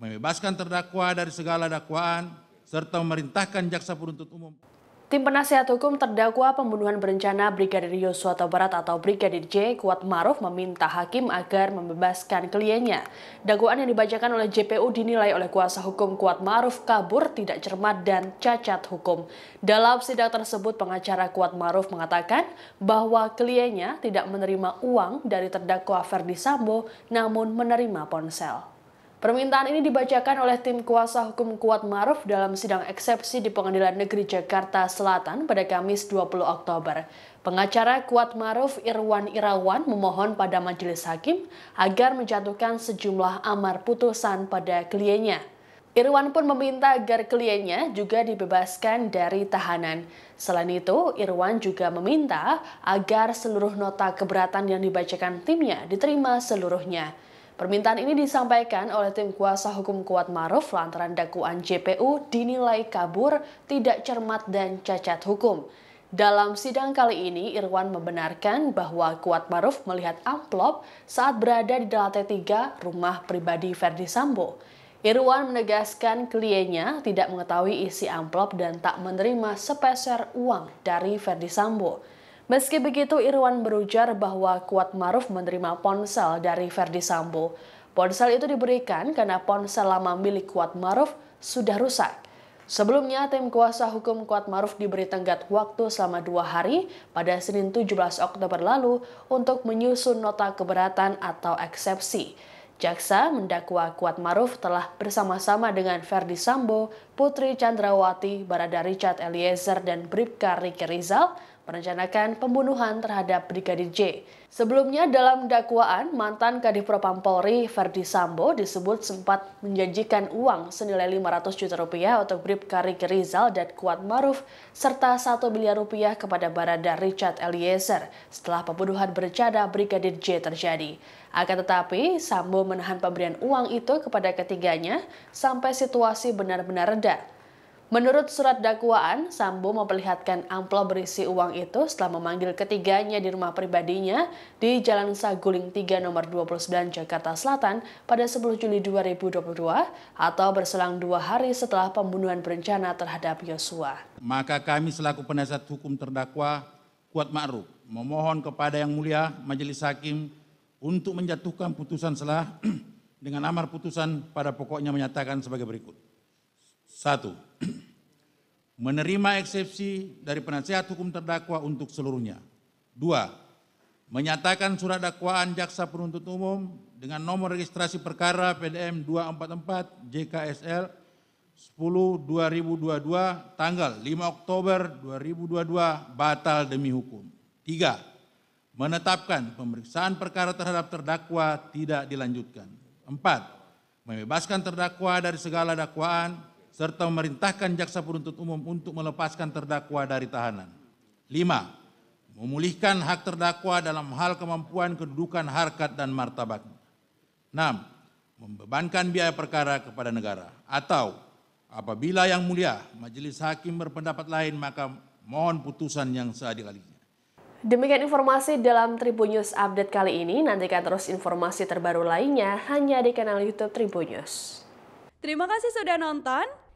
membebaskan terdakwa dari segala dakwaan, serta memerintahkan jaksa penuntut umum. Tim penasihat hukum terdakwa pembunuhan berencana Brigadir Yosua Tabarat atau Brigadir J, Kuat Maruf meminta hakim agar membebaskan kliennya. Dakwaan yang dibacakan oleh JPU dinilai oleh kuasa hukum Kuat Maruf kabur, tidak cermat, dan cacat hukum. Dalam sidang tersebut, pengacara Kuat Maruf mengatakan bahwa kliennya tidak menerima uang dari terdakwa Ferdi Sambo, namun menerima ponsel. Permintaan ini dibacakan oleh tim kuasa hukum Kuat Maruf dalam sidang eksepsi di Pengadilan Negeri Jakarta Selatan pada Kamis 20 Oktober. Pengacara Kuat Maruf Irwan Irawan memohon pada majelis hakim agar menjatuhkan sejumlah amar putusan pada kliennya. Irwan pun meminta agar kliennya juga dibebaskan dari tahanan. Selain itu, Irwan juga meminta agar seluruh nota keberatan yang dibacakan timnya diterima seluruhnya. Permintaan ini disampaikan oleh tim kuasa hukum Kuat Maruf lantaran dakwaan JPU dinilai kabur, tidak cermat dan cacat hukum. Dalam sidang kali ini, Irwan membenarkan bahwa Kuat Maruf melihat amplop saat berada di lantai 3 rumah pribadi Verdi Sambo. Irwan menegaskan kliennya tidak mengetahui isi amplop dan tak menerima sepeser uang dari Verdi Sambo. Meski begitu, Irwan berujar bahwa Kuat Maruf menerima ponsel dari Verdi Sambo. Ponsel itu diberikan karena ponsel lama milik Kuat Maruf sudah rusak. Sebelumnya, tim kuasa hukum Kuat Maruf diberi tenggat waktu selama dua hari pada Senin 17 Oktober lalu untuk menyusun nota keberatan atau eksepsi. Jaksa mendakwa Kuat Maruf telah bersama-sama dengan Verdi Sambo, Putri Chandrawati, Barada Richard Eliezer, dan Bribka Riki Rizal merencanakan pembunuhan terhadap Brigadir J. Sebelumnya dalam dakwaan, mantan Kadif Propam Polri Ferdi Sambo disebut sempat menjanjikan uang senilai 500 juta rupiah untuk Bribka Karik Rizal dan Kuat Maruf serta 1 miliar rupiah kepada Barada Richard Eliezer setelah pembunuhan berencana Brigadir J terjadi. Akan tetapi, Sambo menahan pemberian uang itu kepada ketiganya sampai situasi benar-benar reda. Menurut surat dakwaan, Sambo memperlihatkan amplop berisi uang itu setelah memanggil ketiganya di rumah pribadinya di Jalan Saguling 3 nomor 29 Jakarta Selatan pada 10 Juli 2022 atau berselang dua hari setelah pembunuhan berencana terhadap Yosua. Maka kami selaku penasihat hukum terdakwa Kuat Ma'ruf memohon kepada Yang Mulia Majelis Hakim untuk menjatuhkan putusan selah dengan amar putusan pada pokoknya menyatakan sebagai berikut. Satu, menerima eksepsi dari penasehat hukum terdakwa untuk seluruhnya. Dua, menyatakan surat dakwaan jaksa penuntut umum dengan nomor registrasi perkara PDM 244 JKSL 10 2022 tanggal 5 Oktober 2022 batal demi hukum. Tiga, menetapkan pemeriksaan perkara terhadap terdakwa tidak dilanjutkan. Empat, membebaskan terdakwa dari segala dakwaan serta memerintahkan jaksa penuntut umum untuk melepaskan terdakwa dari tahanan. 5. Memulihkan hak terdakwa dalam hal kemampuan kedudukan harkat dan martabat. 6. Membebankan biaya perkara kepada negara atau apabila yang mulia majelis hakim berpendapat lain maka mohon putusan yang seadil-adilnya. Demikian informasi dalam Tribun News Update kali ini. Nantikan terus informasi terbaru lainnya hanya di kanal YouTube Tribun News. Terima kasih sudah nonton.